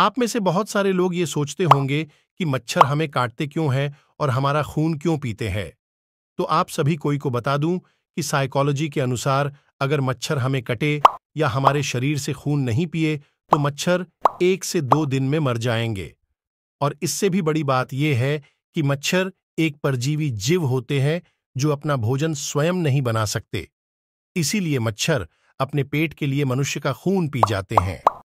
आप में से बहुत सारे लोग ये सोचते होंगे कि मच्छर हमें काटते क्यों हैं और हमारा खून क्यों पीते हैं तो आप सभी कोई को बता दूं कि साइकोलॉजी के अनुसार अगर मच्छर हमें कटे या हमारे शरीर से खून नहीं पिए तो मच्छर एक से दो दिन में मर जाएंगे और इससे भी बड़ी बात यह है कि मच्छर एक परजीवी जीव होते हैं जो अपना भोजन स्वयं नहीं बना सकते इसीलिए मच्छर अपने पेट के लिए मनुष्य का खून पी जाते हैं